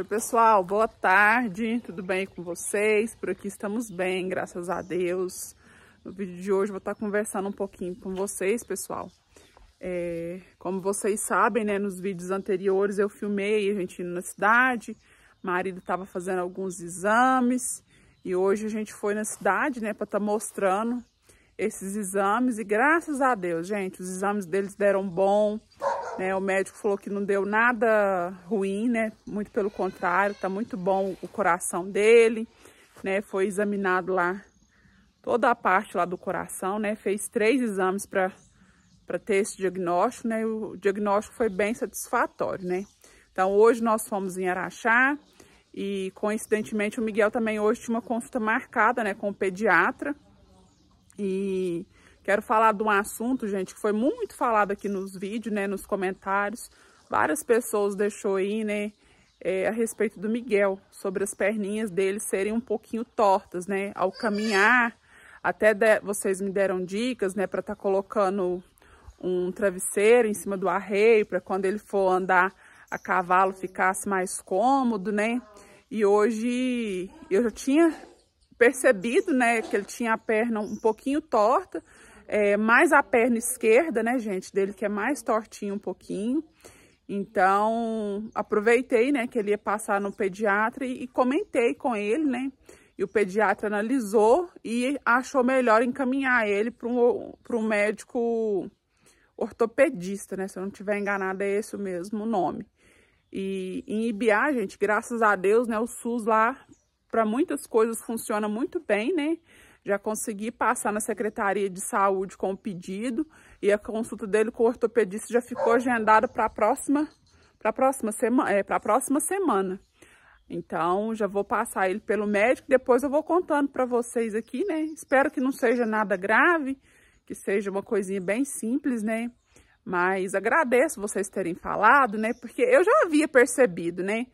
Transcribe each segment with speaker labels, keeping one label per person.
Speaker 1: Oi, pessoal, boa tarde, tudo bem com vocês? Por aqui estamos bem, graças a Deus. No vídeo de hoje vou estar conversando um pouquinho com vocês, pessoal. É, como vocês sabem, né, nos vídeos anteriores eu filmei a gente indo na cidade, marido estava fazendo alguns exames e hoje a gente foi na cidade, né, para estar tá mostrando esses exames e graças a Deus, gente, os exames deles deram bom, né? O médico falou que não deu nada ruim, né? Muito pelo contrário, tá muito bom o coração dele, né? Foi examinado lá toda a parte lá do coração, né? Fez três exames para para ter esse diagnóstico, né? O diagnóstico foi bem satisfatório, né? Então, hoje nós fomos em Araxá e, coincidentemente, o Miguel também hoje tinha uma consulta marcada, né, com o pediatra. E Quero falar de um assunto, gente, que foi muito falado aqui nos vídeos, né, nos comentários. Várias pessoas deixou aí, né, é, a respeito do Miguel, sobre as perninhas dele serem um pouquinho tortas, né, ao caminhar. Até de, vocês me deram dicas, né, para estar tá colocando um travesseiro em cima do arreio, para quando ele for andar a cavalo ficasse mais cômodo, né? E hoje eu já tinha percebido, né, que ele tinha a perna um pouquinho torta, é, mais a perna esquerda, né, gente, dele que é mais tortinho um pouquinho. Então, aproveitei, né, que ele ia passar no pediatra e, e comentei com ele, né, e o pediatra analisou e achou melhor encaminhar ele para um, um médico ortopedista, né, se eu não estiver enganada é esse o mesmo nome. E em IBA, gente, graças a Deus, né, o SUS lá para muitas coisas funciona muito bem, né? Já consegui passar na Secretaria de Saúde com o pedido e a consulta dele com o ortopedista já ficou agendada para a próxima, pra próxima, semana, é, a próxima semana. Então, já vou passar ele pelo médico, depois eu vou contando para vocês aqui, né? Espero que não seja nada grave, que seja uma coisinha bem simples, né? Mas agradeço vocês terem falado, né? Porque eu já havia percebido, né?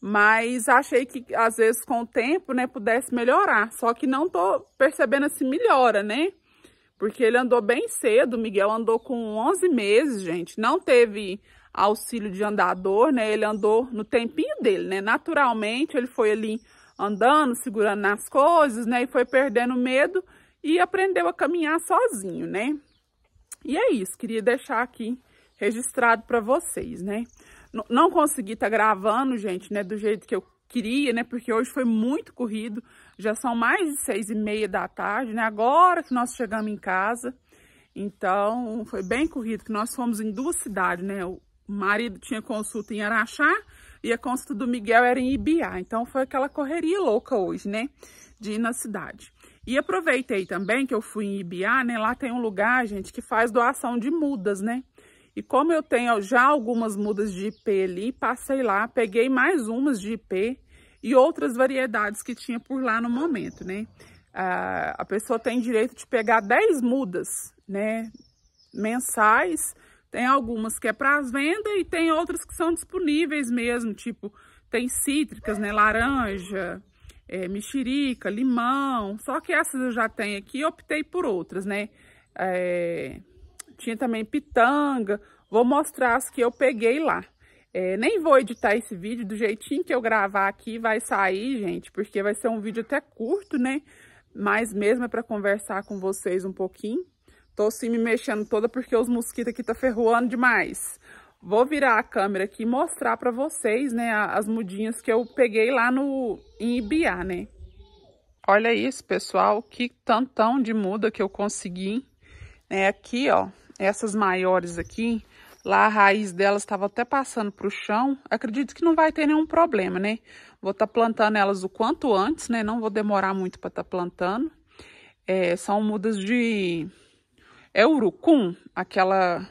Speaker 1: Mas achei que às vezes com o tempo, né, pudesse melhorar. Só que não tô percebendo assim melhora, né? Porque ele andou bem cedo, o Miguel andou com 11 meses, gente. Não teve auxílio de andador, né? Ele andou no tempinho dele, né? Naturalmente, ele foi ali andando, segurando nas coisas, né? E foi perdendo medo e aprendeu a caminhar sozinho, né? E é isso, queria deixar aqui registrado para vocês, né? Não consegui estar tá gravando, gente, né, do jeito que eu queria, né, porque hoje foi muito corrido, já são mais de seis e meia da tarde, né, agora que nós chegamos em casa, então foi bem corrido, que nós fomos em duas cidades, né, o marido tinha consulta em Araxá e a consulta do Miguel era em Ibiá, então foi aquela correria louca hoje, né, de ir na cidade. E aproveitei também que eu fui em Ibiá, né, lá tem um lugar, gente, que faz doação de mudas, né, e como eu tenho já algumas mudas de IP ali, passei lá, peguei mais umas de IP e outras variedades que tinha por lá no momento, né? Ah, a pessoa tem direito de pegar 10 mudas, né? Mensais. Tem algumas que é para venda e tem outras que são disponíveis mesmo, tipo, tem cítricas, né? Laranja, é, mexerica, limão. Só que essas eu já tenho aqui optei por outras, né? É, tinha também pitanga. Vou mostrar as que eu peguei lá. É, nem vou editar esse vídeo, do jeitinho que eu gravar aqui vai sair, gente, porque vai ser um vídeo até curto, né? Mas mesmo é para conversar com vocês um pouquinho. Tô sim me mexendo toda porque os mosquitos aqui tá ferroando demais. Vou virar a câmera aqui e mostrar para vocês, né, as mudinhas que eu peguei lá no em Ibiá, né? Olha isso, pessoal, que tantão de muda que eu consegui. É aqui, ó, essas maiores aqui, lá a raiz delas estava até passando para o chão. Acredito que não vai ter nenhum problema, né? Vou estar tá plantando elas o quanto antes, né? Não vou demorar muito para estar tá plantando. É, são mudas de... É urucum, aquela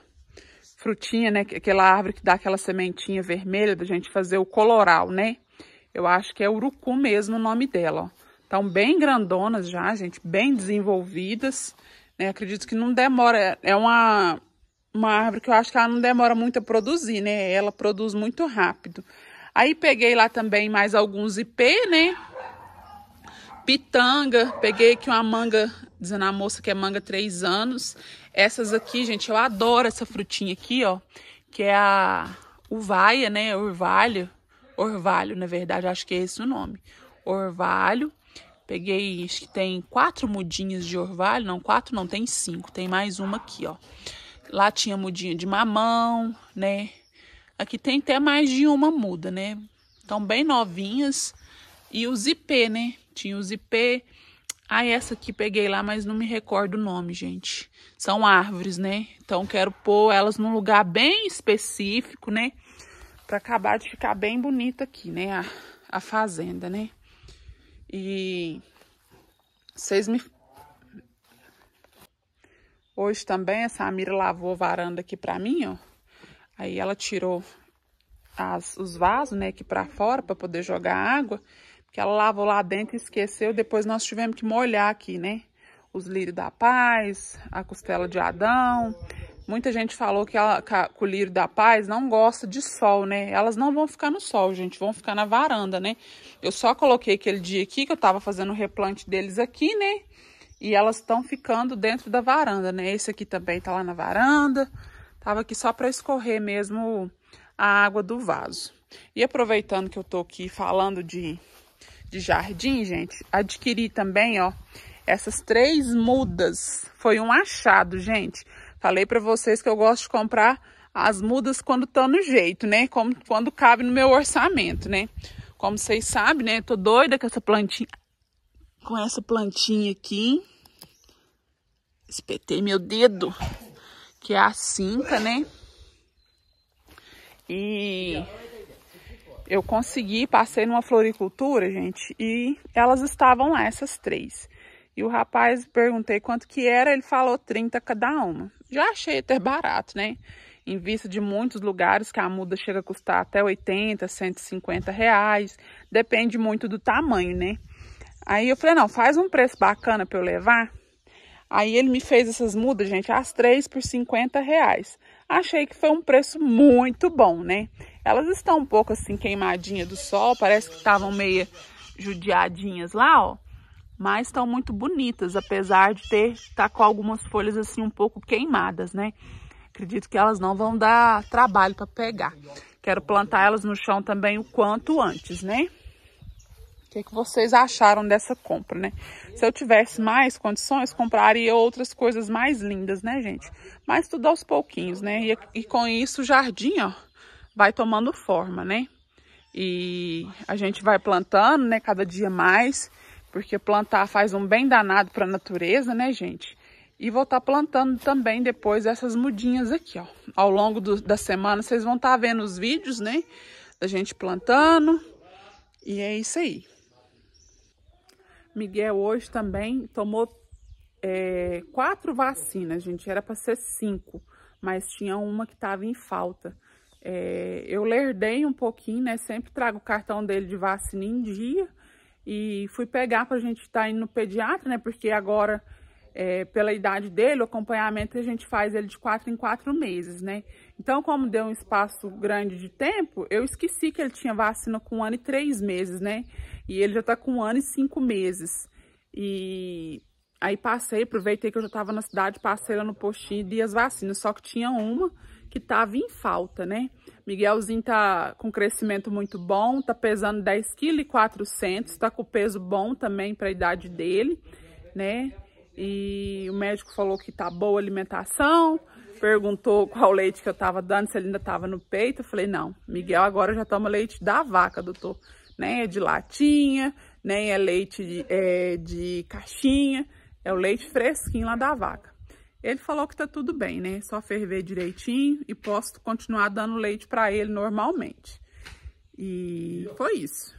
Speaker 1: frutinha, né? Aquela árvore que dá aquela sementinha vermelha da gente fazer o coloral, né? Eu acho que é urucum mesmo o nome dela, ó. Estão bem grandonas já, gente, bem desenvolvidas. Né? Acredito que não demora. É uma, uma árvore que eu acho que ela não demora muito a produzir, né? Ela produz muito rápido. Aí peguei lá também mais alguns IP, né? Pitanga, peguei aqui uma manga, dizendo a moça que é manga 3 anos. Essas aqui, gente, eu adoro essa frutinha aqui, ó. Que é a uvaia, né? Orvalho. Orvalho, na verdade, acho que é esse o nome. Orvalho. Peguei, acho que tem quatro mudinhas de orvalho. Não, quatro não, tem cinco. Tem mais uma aqui, ó. Lá tinha mudinha de mamão, né? Aqui tem até mais de uma muda, né? Estão bem novinhas. E os IP, né? Tinha os IP. Ah, essa aqui peguei lá, mas não me recordo o nome, gente. São árvores, né? Então, quero pôr elas num lugar bem específico, né? Pra acabar de ficar bem bonita aqui, né? A, a fazenda, né? E vocês me. Hoje também essa Amira lavou a varanda aqui pra mim, ó. Aí ela tirou as, os vasos, né, aqui pra fora pra poder jogar água. Porque ela lavou lá dentro e esqueceu. Depois nós tivemos que molhar aqui, né? Os lírios da paz, a costela de Adão. Muita gente falou que ela, que a colírio da paz não gosta de sol, né? Elas não vão ficar no sol, gente, vão ficar na varanda, né? Eu só coloquei aquele dia aqui que eu tava fazendo o replante deles aqui, né? E elas estão ficando dentro da varanda, né? Esse aqui também tá lá na varanda. Tava aqui só para escorrer mesmo a água do vaso. E aproveitando que eu tô aqui falando de, de jardim, gente, adquiri também, ó, essas três mudas. Foi um achado, gente. Gente Falei para vocês que eu gosto de comprar as mudas quando tá no jeito, né? Como, quando cabe no meu orçamento, né? Como vocês sabem, né? tô doida com essa plantinha. Com essa plantinha aqui. Espetei meu dedo. Que é a cinta, né? E eu consegui, passei numa floricultura, gente, e elas estavam lá, essas três. E o rapaz, perguntei quanto que era, ele falou 30 cada uma. Já achei até barato, né? Em vista de muitos lugares que a muda chega a custar até 80, 150 reais. Depende muito do tamanho, né? Aí eu falei, não, faz um preço bacana para eu levar. Aí ele me fez essas mudas, gente, as três por 50 reais. Achei que foi um preço muito bom, né? Elas estão um pouco assim queimadinha do sol, parece que estavam meia judiadinhas lá, ó mas estão muito bonitas, apesar de ter tá com algumas folhas assim um pouco queimadas, né? Acredito que elas não vão dar trabalho para pegar. Quero plantar elas no chão também o quanto antes, né? O que, que vocês acharam dessa compra, né? Se eu tivesse mais condições, compraria outras coisas mais lindas, né, gente? Mas tudo aos pouquinhos, né? E, e com isso o jardim, ó, vai tomando forma, né? E a gente vai plantando, né, cada dia mais porque plantar faz um bem danado para a natureza, né, gente? E vou estar tá plantando também depois essas mudinhas aqui, ó. Ao longo do, da semana vocês vão estar tá vendo os vídeos, né? Da gente plantando. E é isso aí. Miguel hoje também tomou é, quatro vacinas, gente. Era para ser cinco, mas tinha uma que estava em falta. É, eu lerdei um pouquinho, né? Sempre trago o cartão dele de vacina em dia. E fui pegar para a gente estar tá indo no pediatra, né? Porque agora, é, pela idade dele, o acompanhamento a gente faz ele de quatro em quatro meses, né? Então, como deu um espaço grande de tempo, eu esqueci que ele tinha vacina com um ano e três meses, né? E ele já está com um ano e cinco meses. E aí passei, aproveitei que eu já estava na cidade, passei lá no postinho e as vacinas, só que tinha uma que estava tá em falta, né? Miguelzinho tá com crescimento muito bom, tá pesando 10,4 kg, tá com peso bom também para a idade dele, né? E o médico falou que tá boa a alimentação, perguntou qual leite que eu tava dando, se ele ainda tava no peito. Eu falei, não, Miguel agora já toma leite da vaca, doutor. Nem né? é de latinha, nem né? é leite de, é, de caixinha, é o leite fresquinho lá da vaca. Ele falou que tá tudo bem, né? Só ferver direitinho e posso continuar dando leite para ele normalmente. E foi isso.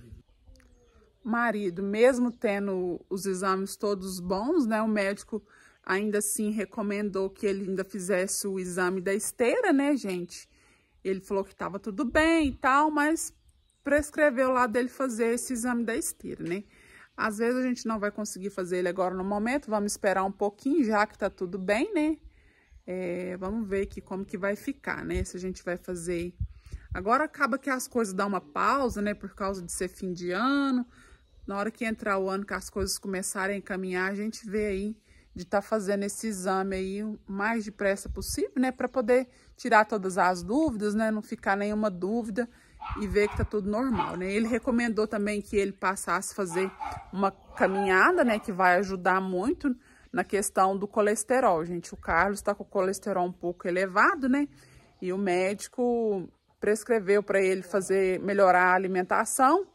Speaker 1: Marido, mesmo tendo os exames todos bons, né? O médico ainda assim recomendou que ele ainda fizesse o exame da esteira, né, gente? Ele falou que tava tudo bem e tal, mas prescreveu lá dele fazer esse exame da esteira, né? Às vezes a gente não vai conseguir fazer ele agora no momento, vamos esperar um pouquinho, já que tá tudo bem, né? É, vamos ver aqui como que vai ficar, né? Se a gente vai fazer... Agora acaba que as coisas dão uma pausa, né? Por causa de ser fim de ano. Na hora que entrar o ano, que as coisas começarem a caminhar, a gente vê aí de estar tá fazendo esse exame aí o mais depressa possível, né? Para poder tirar todas as dúvidas, né? Não ficar nenhuma dúvida e ver que tá tudo normal, né? Ele recomendou também que ele passasse a fazer uma caminhada, né? Que vai ajudar muito na questão do colesterol, gente. O Carlos tá com o colesterol um pouco elevado, né? E o médico prescreveu para ele fazer melhorar a alimentação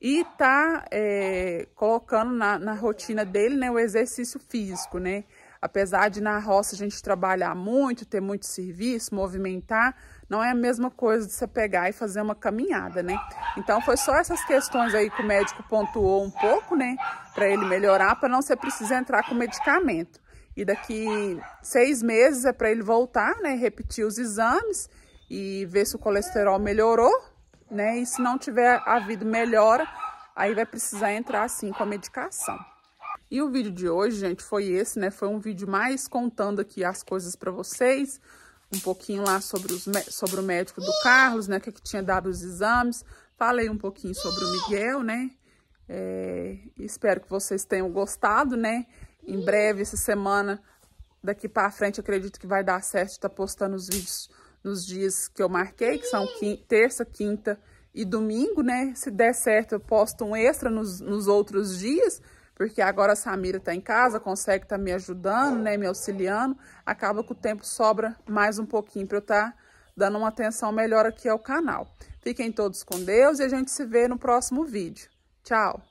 Speaker 1: e tá é, colocando na, na rotina dele, né? O exercício físico, né? Apesar de na roça a gente trabalhar muito, ter muito serviço, movimentar, não é a mesma coisa de você pegar e fazer uma caminhada, né? Então foi só essas questões aí que o médico pontuou um pouco, né? Para ele melhorar, para não você precisar entrar com medicamento. E daqui seis meses é para ele voltar, né? Repetir os exames e ver se o colesterol melhorou, né? E se não tiver havido melhora, aí vai precisar entrar assim com a medicação. E o vídeo de hoje, gente, foi esse, né? Foi um vídeo mais contando aqui as coisas para vocês, um pouquinho lá sobre, os, sobre o médico do Carlos, né? Que, é que tinha dado os exames. Falei um pouquinho sobre o Miguel, né? É, espero que vocês tenham gostado, né? Em breve, essa semana, daqui para frente, acredito que vai dar certo estar tá postando os vídeos nos dias que eu marquei, que são quinta, terça, quinta e domingo, né? Se der certo, eu posto um extra nos, nos outros dias, porque agora a Samira está em casa, consegue estar tá me ajudando, né, me auxiliando, acaba que o tempo sobra mais um pouquinho para eu estar tá dando uma atenção melhor aqui ao canal. Fiquem todos com Deus e a gente se vê no próximo vídeo. Tchau!